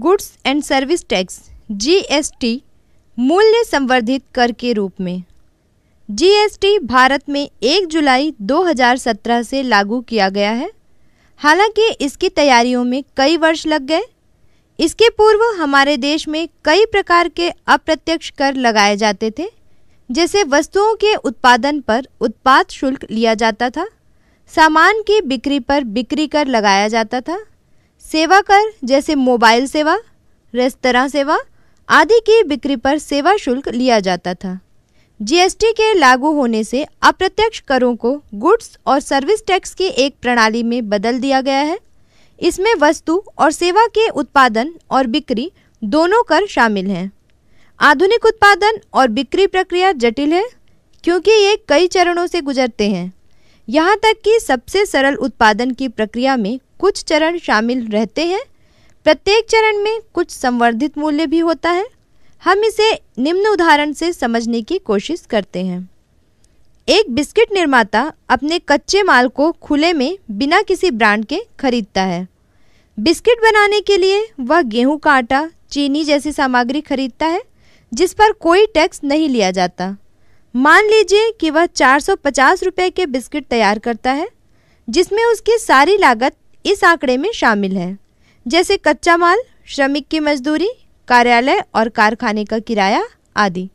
goods and service tax GST मूल्य संवर्धित कर के रूप में जीएसटी भारत में 1 जुलाई 2017 से लागू किया गया है हालांकि इसकी तैयारियों में कई वर्ष लग गए इसके पूर्व हमारे देश में कई प्रकार के अप्रत्यक्ष कर लगाए जाते थे जैसे वस्तुओं के उत्पादन पर उत्पाद शुल्क लिया जाता था सामान की बिक्री पर बिक्री कर लगाया जाता था सेवा कर जैसे मोबाइल सेवा रेस्तरा सेवा आदि की बिक्री पर सेवा शुल्क लिया जाता था जीएसटी के लागू होने से अप्रत्यक्ष करों को गुड्स और सर्विस टैक्स की एक प्रणाली में बदल दिया गया है इसमें वस्तु और सेवा के उत्पादन और बिक्री दोनों कर शामिल हैं आधुनिक उत्पादन और बिक्री प्रक्रिया जटिल है क्योंकि ये कई चरणों से गुजरते हैं यहाँ तक कि सबसे सरल उत्पादन की प्रक्रिया में कुछ चरण शामिल रहते हैं प्रत्येक चरण में कुछ संवर्धित मूल्य भी होता है हम इसे निम्न उदाहरण से समझने की कोशिश करते हैं एक बिस्किट निर्माता अपने कच्चे माल को खुले में बिना किसी ब्रांड के खरीदता है बिस्किट बनाने के लिए वह गेहूं का आटा चीनी जैसी सामग्री खरीदता है जिस पर कोई टैक्स नहीं लिया जाता मान लीजिए कि वह चार सौ पचास रुपये के बिस्किट तैयार करता है जिसमें उसकी सारी लागत इस आंकड़े में शामिल है जैसे कच्चा माल श्रमिक की मजदूरी कार्यालय और कारखाने का किराया आदि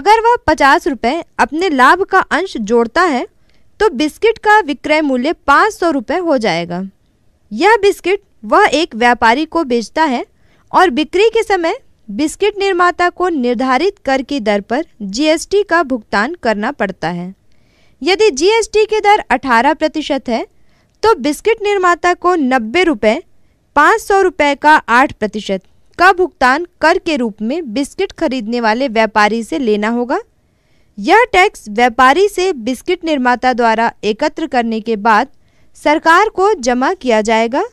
अगर वह पचास रुपये अपने लाभ का अंश जोड़ता है तो बिस्किट का विक्रय मूल्य पाँच सौ रुपये हो जाएगा यह बिस्किट वह एक व्यापारी को बेचता है और बिक्री के समय बिस्किट निर्माता को निर्धारित कर की दर पर जीएसटी का भुगतान करना पड़ता है यदि जीएसटी की दर 18 प्रतिशत है तो बिस्किट निर्माता को नब्बे रुपये पाँच सौ रुपये का आठ प्रतिशत का भुगतान कर के रूप में बिस्किट खरीदने वाले व्यापारी से लेना होगा यह टैक्स व्यापारी से बिस्किट निर्माता द्वारा एकत्र करने के बाद सरकार को जमा किया जाएगा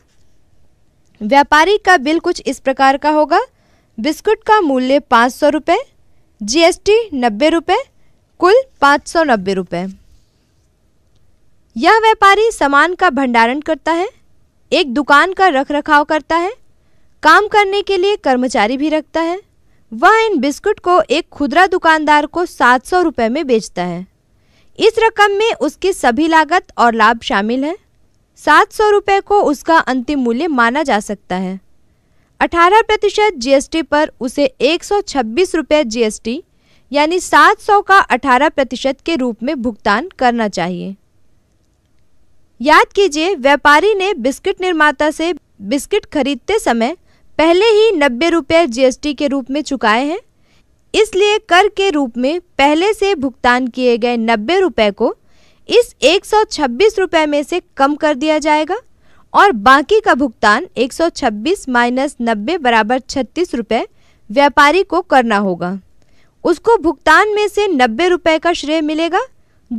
व्यापारी का बिल कुछ इस प्रकार का होगा बिस्कुट का मूल्य पाँच सौ रुपये जी एस टी नब्बे रुपये कुल पाँच सौ नब्बे रुपये यह व्यापारी सामान का भंडारण करता है एक दुकान का रख रखाव करता है काम करने के लिए कर्मचारी भी रखता है वह इन बिस्कुट को एक खुदरा दुकानदार को सात सौ रुपये में बेचता है इस रकम में उसकी सभी लागत और लाभ शामिल है सात सौ रुपये को उसका अंतिम मूल्य माना जा सकता है 18 प्रतिशत जीएसटी पर उसे एक सौ रुपये जीएसटी यानी 700 का 18 प्रतिशत के रूप में भुगतान करना चाहिए याद कीजिए व्यापारी ने बिस्किट निर्माता से बिस्किट खरीदते समय पहले ही नब्बे रुपये जीएसटी के रूप में चुकाए हैं इसलिए कर के रूप में पहले से भुगतान किए गए नब्बे रुपये को इस एक सौ में से कम कर दिया जाएगा और बाकी का भुगतान 126 माइनस नब्बे बराबर छत्तीस रुपये व्यापारी को करना होगा उसको भुगतान में से नब्बे रुपये का श्रेय मिलेगा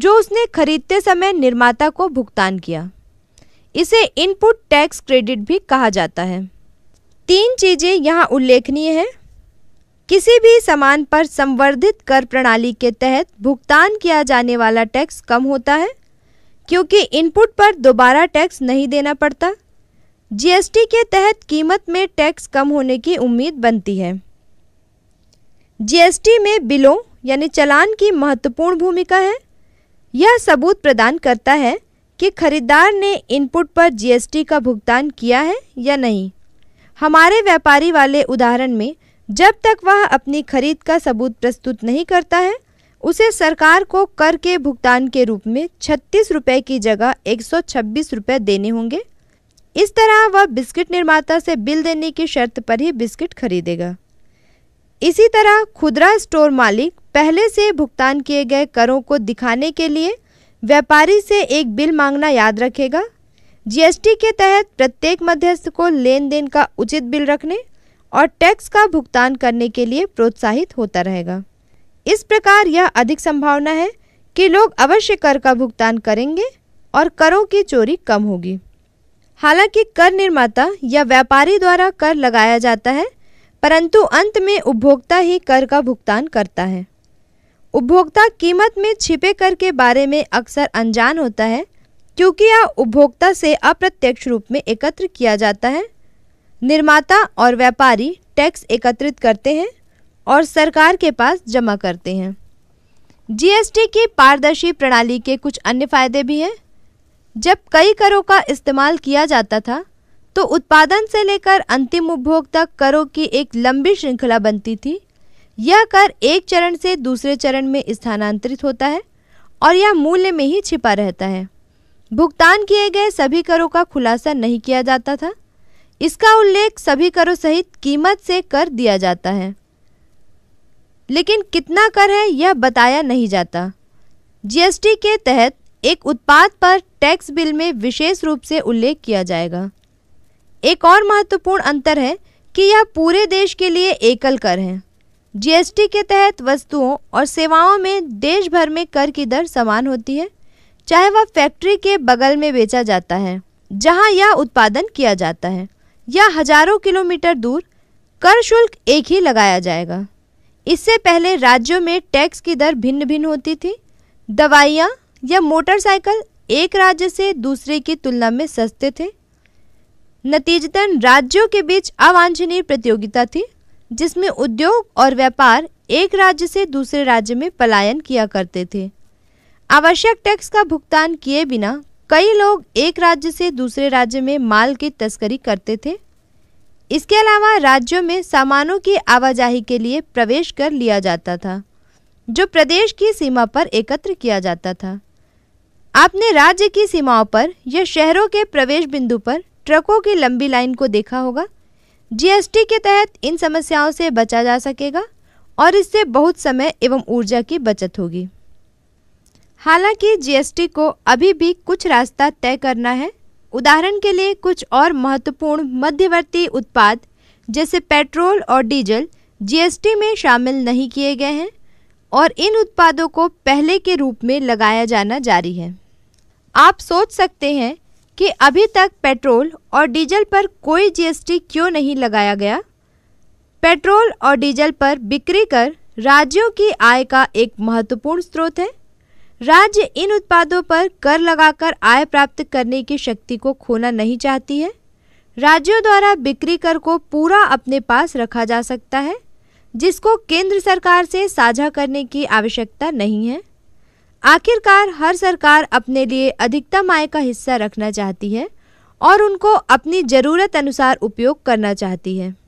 जो उसने खरीदते समय निर्माता को भुगतान किया इसे इनपुट टैक्स क्रेडिट भी कहा जाता है तीन चीज़ें यहाँ उल्लेखनीय हैं किसी भी सामान पर संवर्धित कर प्रणाली के तहत भुगतान किया जाने वाला टैक्स कम होता है क्योंकि इनपुट पर दोबारा टैक्स नहीं देना पड़ता जीएसटी के तहत कीमत में टैक्स कम होने की उम्मीद बनती है जीएसटी में बिलों यानी चलान की महत्वपूर्ण भूमिका है यह सबूत प्रदान करता है कि खरीदार ने इनपुट पर जीएसटी का भुगतान किया है या नहीं हमारे व्यापारी वाले उदाहरण में जब तक वह अपनी खरीद का सबूत प्रस्तुत नहीं करता है उसे सरकार को कर के भुगतान के रूप में छत्तीस रुपये की जगह एक सौ छब्बीस रुपये देने होंगे इस तरह वह बिस्किट निर्माता से बिल देने की शर्त पर ही बिस्किट खरीदेगा इसी तरह खुदरा स्टोर मालिक पहले से भुगतान किए गए करों को दिखाने के लिए व्यापारी से एक बिल मांगना याद रखेगा जीएसटी के तहत प्रत्येक मध्यस्थ को लेन देन का उचित बिल रखने और टैक्स का भुगतान करने के लिए प्रोत्साहित होता रहेगा इस प्रकार यह अधिक संभावना है कि लोग अवश्य कर का भुगतान करेंगे और करों की चोरी कम होगी हालांकि कर निर्माता या व्यापारी द्वारा कर लगाया जाता है परंतु अंत में उपभोक्ता ही कर का भुगतान करता है उपभोक्ता कीमत में छिपे कर के बारे में अक्सर अनजान होता है क्योंकि यह उपभोक्ता से अप्रत्यक्ष रूप में एकत्र किया जाता है निर्माता और व्यापारी टैक्स एकत्रित करते हैं और सरकार के पास जमा करते हैं जीएसटी की पारदर्शी प्रणाली के कुछ अन्य फायदे भी हैं जब कई करों का इस्तेमाल किया जाता था तो उत्पादन से लेकर अंतिम उपभोग तक करों की एक लंबी श्रृंखला बनती थी यह कर एक चरण से दूसरे चरण में स्थानांतरित होता है और यह मूल्य में ही छिपा रहता है भुगतान किए गए सभी करों का खुलासा नहीं किया जाता था इसका उल्लेख सभी करों सहित कीमत से कर दिया जाता है लेकिन कितना कर है यह बताया नहीं जाता जीएसटी के तहत एक उत्पाद पर टैक्स बिल में विशेष रूप से उल्लेख किया जाएगा एक और महत्वपूर्ण अंतर है कि यह पूरे देश के लिए एकल कर है जीएसटी के तहत वस्तुओं और सेवाओं में देश भर में कर की दर समान होती है चाहे वह फैक्ट्री के बगल में बेचा जाता है जहां यह उत्पादन किया जाता है या हजारों किलोमीटर दूर कर शुल्क एक ही लगाया जाएगा इससे पहले राज्यों में टैक्स की दर भिन्न भिन्न होती थी दवाइयाँ या मोटरसाइकिल एक राज्य से दूसरे की तुलना में सस्ते थे नतीजतन राज्यों के बीच अवांछनीय प्रतियोगिता थी जिसमें उद्योग और व्यापार एक राज्य से दूसरे राज्य में पलायन किया करते थे आवश्यक टैक्स का भुगतान किए बिना कई लोग एक राज्य से दूसरे राज्य में माल की तस्करी करते थे इसके अलावा राज्यों में सामानों की आवाजाही के लिए प्रवेश कर लिया जाता था जो प्रदेश की सीमा पर एकत्र किया जाता था आपने राज्य की सीमाओं पर या शहरों के प्रवेश बिंदु पर ट्रकों की लंबी लाइन को देखा होगा जीएसटी के तहत इन समस्याओं से बचा जा सकेगा और इससे बहुत समय एवं ऊर्जा की बचत होगी हालांकि जीएसटी को अभी भी कुछ रास्ता तय करना है उदाहरण के लिए कुछ और महत्वपूर्ण मध्यवर्ती उत्पाद जैसे पेट्रोल और डीजल जीएसटी में शामिल नहीं किए गए हैं और इन उत्पादों को पहले के रूप में लगाया जाना जारी है आप सोच सकते हैं कि अभी तक पेट्रोल और डीजल पर कोई जीएसटी क्यों नहीं लगाया गया पेट्रोल और डीजल पर बिक्री कर राज्यों की आय का एक महत्वपूर्ण स्रोत है राज्य इन उत्पादों पर कर लगाकर आय प्राप्त करने की शक्ति को खोना नहीं चाहती है राज्यों द्वारा बिक्री कर को पूरा अपने पास रखा जा सकता है जिसको केंद्र सरकार से साझा करने की आवश्यकता नहीं है आखिरकार हर सरकार अपने लिए अधिकतम आय का हिस्सा रखना चाहती है और उनको अपनी ज़रूरत अनुसार उपयोग करना चाहती है